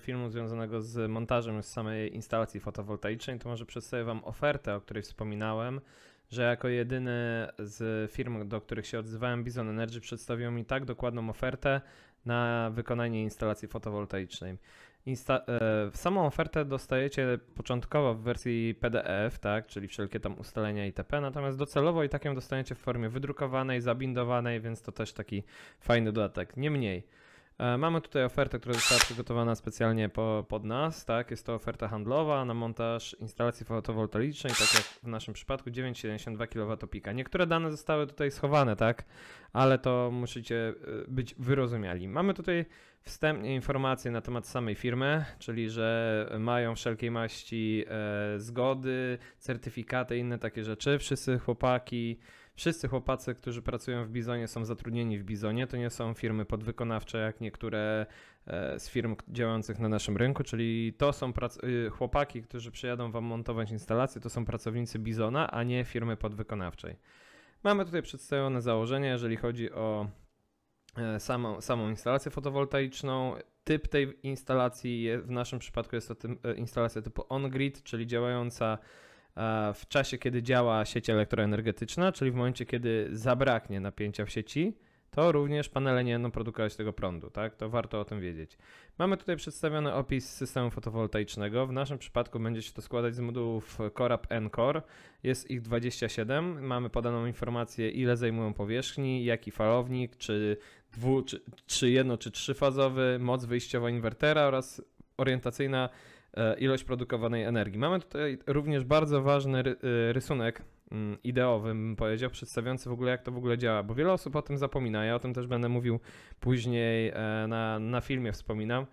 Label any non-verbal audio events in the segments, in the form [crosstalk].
filmu związanego z montażem z samej instalacji fotowoltaicznej, to może przedstawię Wam ofertę, o której wspominałem, że jako jedyny z firm, do których się odzywałem, Bison Energy przedstawił mi tak dokładną ofertę na wykonanie instalacji fotowoltaicznej. Insta- e, samą ofertę dostajecie początkowo w wersji PDF, tak, czyli wszelkie tam ustalenia itp. Natomiast docelowo i tak ją dostaniecie w formie wydrukowanej, zabindowanej, więc to też taki fajny dodatek. Niemniej, E, mamy tutaj ofertę, która została przygotowana specjalnie po, pod nas. Tak? Jest to oferta handlowa na montaż instalacji fotowoltaicznej, tak jak w naszym przypadku 9,72 kWh. Niektóre dane zostały tutaj schowane, tak? ale to musicie e, być wyrozumiali. Mamy tutaj Wstępnie informacje na temat samej firmy, czyli że mają wszelkiej maści e, zgody, certyfikaty inne takie rzeczy. Wszyscy chłopaki, wszyscy chłopacy, którzy pracują w Bizonie są zatrudnieni w Bizonie. To nie są firmy podwykonawcze jak niektóre e, z firm działających na naszym rynku, czyli to są prac- y, chłopaki, którzy przyjadą wam montować instalacje, to są pracownicy Bizona, a nie firmy podwykonawczej. Mamy tutaj przedstawione założenia, jeżeli chodzi o E, samą, samą instalację fotowoltaiczną. Typ tej instalacji jest, w naszym przypadku jest to tym, e, instalacja typu on-grid, czyli działająca e, w czasie, kiedy działa sieć elektroenergetyczna, czyli w momencie, kiedy zabraknie napięcia w sieci to również panele nie będą produkować tego prądu, tak? To warto o tym wiedzieć. Mamy tutaj przedstawiony opis systemu fotowoltaicznego. W naszym przypadku będzie się to składać z modułów Corab N-Core. Jest ich 27. Mamy podaną informację, ile zajmują powierzchni, jaki falownik, czy, dwu, czy, czy jedno, czy trzyfazowy, moc wyjściowa inwertera oraz orientacyjna e, ilość produkowanej energii. Mamy tutaj również bardzo ważny e, rysunek Mm, ideowym, bym powiedział, przedstawiający w ogóle, jak to w ogóle działa, bo wiele osób o tym zapomina. Ja o tym też będę mówił później e, na, na filmie, wspominam,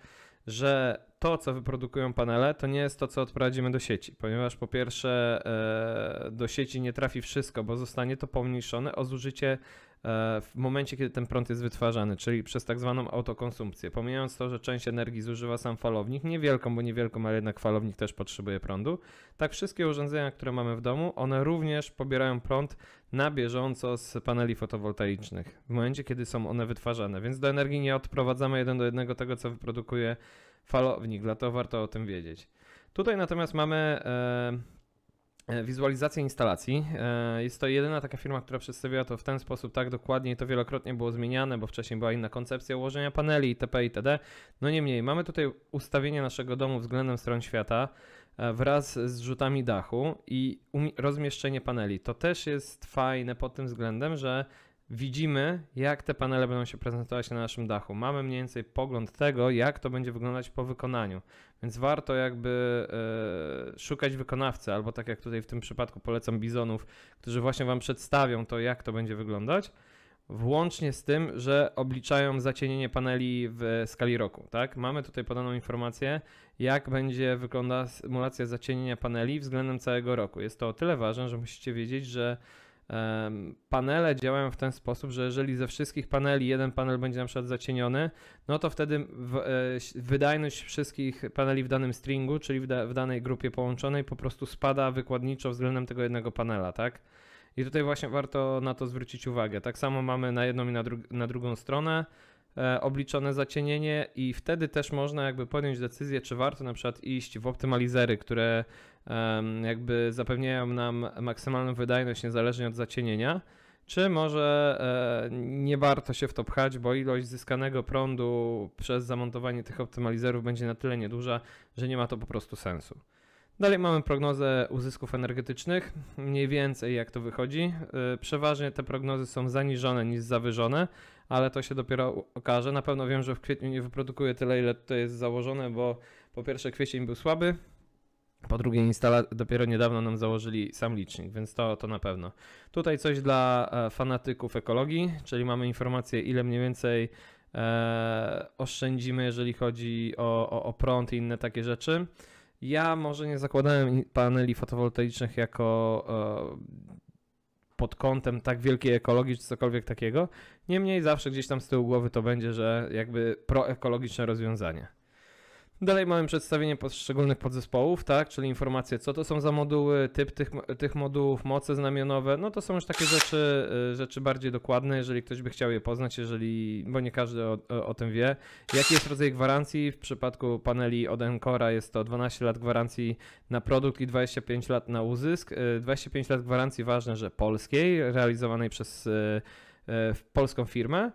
że to, co wyprodukują panele, to nie jest to, co odprowadzimy do sieci, ponieważ po pierwsze e, do sieci nie trafi wszystko, bo zostanie to pomniejszone o zużycie E, w momencie, kiedy ten prąd jest wytwarzany, czyli przez tak zwaną autokonsumpcję. Pomijając to, że część energii zużywa sam falownik, niewielką, bo niewielką, ale jednak falownik też potrzebuje prądu, tak wszystkie urządzenia, które mamy w domu, one również pobierają prąd na bieżąco z paneli fotowoltaicznych w momencie, kiedy są one wytwarzane. Więc do energii nie odprowadzamy jeden do jednego tego, co wyprodukuje falownik, dlatego warto o tym wiedzieć. Tutaj natomiast mamy. Yy, E, wizualizacja instalacji. E, jest to jedyna taka firma, która przedstawiła to w ten sposób tak dokładnie i to wielokrotnie było zmieniane, bo wcześniej była inna koncepcja ułożenia paneli itp. itd. No niemniej, mamy tutaj ustawienie naszego domu względem stron świata e, wraz z rzutami dachu i rozmieszczenie paneli. To też jest fajne pod tym względem, że widzimy, jak te panele będą się prezentować na naszym dachu. Mamy mniej więcej pogląd tego, jak to będzie wyglądać po wykonaniu. Więc warto jakby e, szukać wykonawcy, albo tak jak tutaj w tym przypadku polecam bizonów, którzy właśnie Wam przedstawią to, jak to będzie wyglądać. Włącznie z tym, że obliczają zacienienie paneli w skali roku, tak? Mamy tutaj podaną informację, jak będzie wyglądała symulacja zacienienia paneli względem całego roku. Jest to o tyle ważne, że musicie wiedzieć, że panele działają w ten sposób, że jeżeli ze wszystkich paneli jeden panel będzie na przykład zacieniony, no to wtedy e, wydajność wszystkich paneli w danym stringu, czyli w, da w danej grupie połączonej, po prostu spada wykładniczo względem tego jednego panela, tak? I tutaj właśnie warto na to zwrócić uwagę. Tak samo mamy na jedną i na, dru na drugą stronę e, obliczone zacienienie i wtedy też można jakby podjąć decyzję, czy warto na przykład iść w optymalizery, które jakby zapewniają nam maksymalną wydajność niezależnie od zacienienia, czy może e, nie warto się w to pchać, bo ilość zyskanego prądu przez zamontowanie tych optymalizerów będzie na tyle nieduża, że nie ma to po prostu sensu. Dalej mamy prognozę uzysków energetycznych, mniej więcej jak to wychodzi. E, przeważnie te prognozy są zaniżone niż zawyżone, ale to się dopiero okaże. Na pewno wiem, że w kwietniu nie wyprodukuje tyle, ile to jest założone, bo po pierwsze kwiecień był słaby, po drugie, instala dopiero niedawno nam założyli sam licznik, więc to, to na pewno. Tutaj coś dla e, fanatyków ekologii, czyli mamy informację, ile mniej więcej e, oszczędzimy, jeżeli chodzi o, o, o prąd i inne takie rzeczy. Ja może nie zakładałem paneli fotowoltaicznych jako e, pod kątem tak wielkiej ekologii czy cokolwiek takiego. Niemniej zawsze gdzieś tam z tyłu głowy to będzie, że jakby proekologiczne rozwiązanie. Dalej mamy przedstawienie poszczególnych podzespołów, tak, czyli informacje, co to są za moduły, typ tych, tych modułów, moce znamionowe. No to są już takie rzeczy, y, rzeczy bardziej dokładne, jeżeli ktoś by chciał je poznać, jeżeli, bo nie każdy o, o tym wie. Jaki jest rodzaj gwarancji? W przypadku paneli od Encora jest to 12 lat gwarancji na produkt i 25 lat na uzysk. 25 y, lat gwarancji ważne, że polskiej, realizowanej przez y, polską firmę.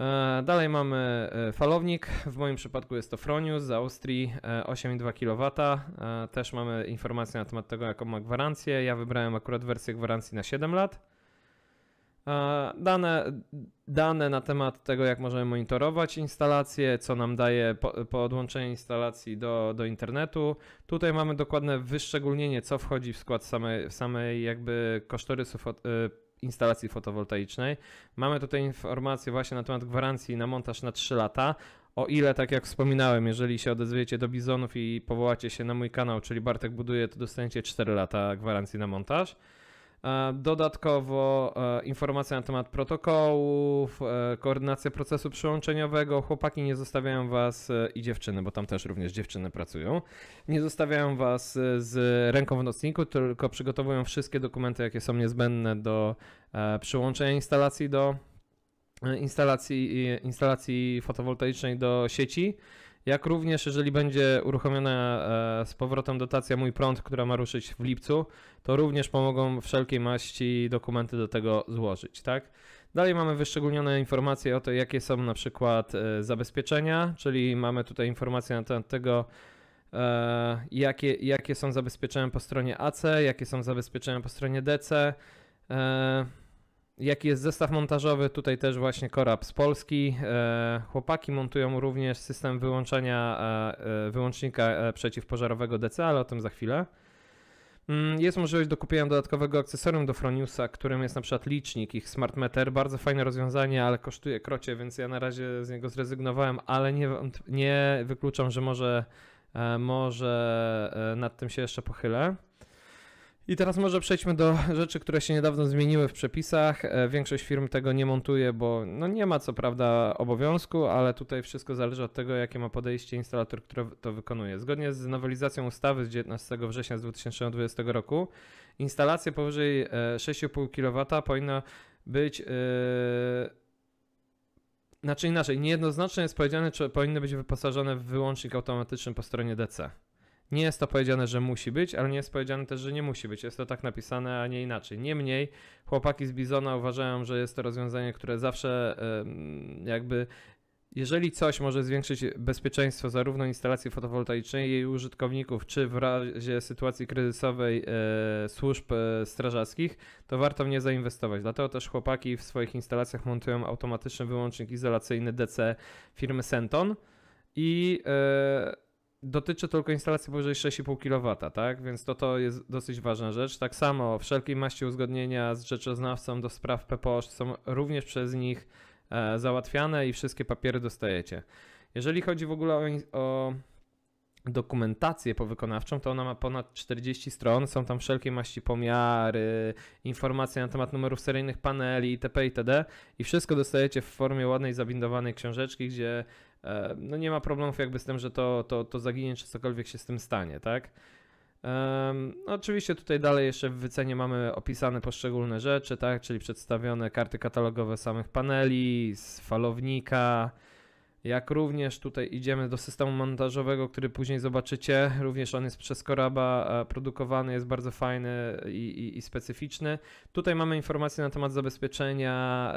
E, dalej mamy e, falownik, w moim przypadku jest to Fronius z Austrii 8,2 e, kW. Też mamy informacje na temat tego, jaką ma gwarancję. Ja wybrałem akurat wersję gwarancji na 7 lat. Dane, dane na temat tego, jak możemy monitorować instalację, co nam daje podłączenie instalacji do, do internetu. Tutaj mamy dokładne wyszczególnienie, co wchodzi w skład samej, samej jakby kosztorysów instalacji fotowoltaicznej. Mamy tutaj informację właśnie na temat gwarancji na montaż na 3 lata. O ile, tak jak wspominałem, jeżeli się odezwiecie do Bizonów i powołacie się na mój kanał, czyli Bartek buduje, to dostaniecie 4 lata gwarancji na montaż. E, dodatkowo e, informacje na temat protokołów, e, koordynacja procesu przyłączeniowego. Chłopaki nie zostawiają was i dziewczyny, bo tam też również dziewczyny pracują. Nie zostawiają was z ręką w nocniku, tylko przygotowują wszystkie dokumenty, jakie są niezbędne do przyłączenia instalacji do instalacji, instalacji fotowoltaicznej do sieci jak również jeżeli będzie uruchomiona e, z powrotem dotacja Mój Prąd, która ma ruszyć w lipcu, to również pomogą wszelkiej maści dokumenty do tego złożyć, tak? Dalej mamy wyszczególnione informacje o to, jakie są na przykład e, zabezpieczenia, czyli mamy tutaj informacje na temat tego, e, jakie, jakie są zabezpieczenia po stronie AC, jakie są zabezpieczenia po stronie DC, Jaki jest zestaw montażowy? Tutaj też właśnie Korab z Polski. E, chłopaki montują również system wyłączenia e, e, wyłącznika przeciwpożarowego DC, ale o tym za chwilę. Mm, jest możliwość dokupienia dodatkowego akcesorium do Froniusa, którym jest na przykład licznik, ich smart meter. Bardzo fajne rozwiązanie, ale kosztuje krocie, więc ja na razie z niego zrezygnowałem, ale nie, nie wykluczam, że może, może nad tym się jeszcze pochylę. I teraz może przejdźmy do [laughs] rzeczy, które się niedawno zmieniły w przepisach. E, większość firm tego nie montuje, bo no nie ma co prawda obowiązku, ale tutaj wszystko zależy od tego, jakie ma podejście instalator, który to wykonuje. Zgodnie z nowelizacją ustawy z 19 września 2020 roku, instalacje powyżej 6,5 kW powinna być. Yy, znaczy inaczej, niejednoznacznie jest powiedziane, czy powinny być wyposażone w wyłącznik automatyczny po stronie DC. Nie jest to powiedziane, że musi być, ale nie jest powiedziane też, że nie musi być. Jest to tak napisane, a nie inaczej. Niemniej chłopaki z Bizona uważają, że jest to rozwiązanie, które zawsze jakby jeżeli coś może zwiększyć bezpieczeństwo zarówno instalacji fotowoltaicznej, jej użytkowników, czy w razie sytuacji kryzysowej e, służb e, strażackich, to warto w nie zainwestować. Dlatego też chłopaki w swoich instalacjach montują automatyczny wyłącznik izolacyjny DC firmy Senton i e, dotyczy tylko instalacji powyżej 6,5 kW, tak? Więc to to jest dosyć ważna rzecz. Tak samo wszelkiej maści uzgodnienia z rzeczoznawcą do spraw PPO są również przez nich e, załatwiane i wszystkie papiery dostajecie. Jeżeli chodzi w ogóle o, o dokumentację powykonawczą, to ona ma ponad 40 stron, są tam wszelkie maści pomiary, informacje na temat numerów seryjnych paneli itp. itd. I wszystko dostajecie w formie ładnej, zabindowanej książeczki, gdzie E, no nie ma problemów jakby z tym, że to, to, to zaginie, czy cokolwiek się z tym stanie, tak? Um, oczywiście tutaj dalej jeszcze w wycenie mamy opisane poszczególne rzeczy, tak, czyli przedstawione karty katalogowe samych paneli, z falownika, jak również tutaj idziemy do systemu montażowego, który później zobaczycie, również on jest przez Koraba e, produkowany, jest bardzo fajny i, i, i specyficzny. Tutaj mamy informacje na temat zabezpieczenia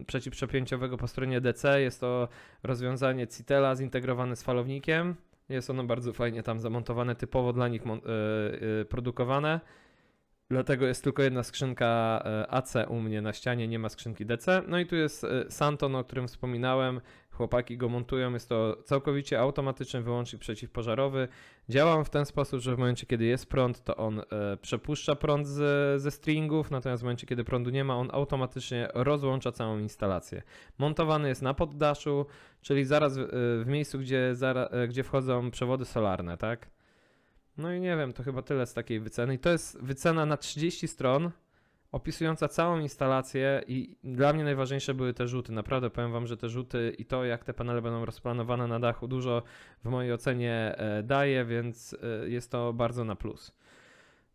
e, przeciwprzepięciowego po stronie DC. Jest to rozwiązanie Citela zintegrowane z falownikiem. Jest ono bardzo fajnie tam zamontowane, typowo dla nich e, e, produkowane. Dlatego jest tylko jedna skrzynka e, AC u mnie na ścianie, nie ma skrzynki DC. No i tu jest e, Santon, o którym wspominałem. Chłopaki go montują. Jest to całkowicie automatyczny wyłącznik przeciwpożarowy. Działam w ten sposób, że w momencie, kiedy jest prąd, to on e, przepuszcza prąd z, ze stringów, natomiast w momencie, kiedy prądu nie ma, on automatycznie rozłącza całą instalację. Montowany jest na poddaszu, czyli zaraz w, w miejscu, gdzie, gdzie wchodzą przewody solarne, tak? No i nie wiem, to chyba tyle z takiej wyceny. I to jest wycena na 30 stron, opisująca całą instalację i dla mnie najważniejsze były te rzuty. Naprawdę powiem Wam, że te rzuty i to, jak te panele będą rozplanowane na dachu, dużo w mojej ocenie e, daje, więc e, jest to bardzo na plus.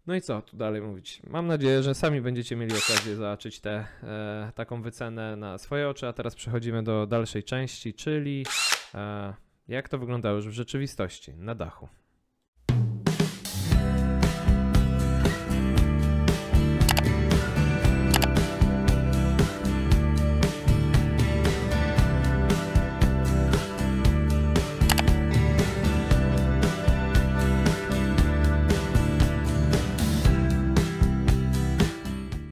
No i co tu dalej mówić? Mam nadzieję, że sami będziecie mieli okazję zobaczyć tę e, taką wycenę na swoje oczy, a teraz przechodzimy do dalszej części, czyli e, jak to wygląda już w rzeczywistości na dachu.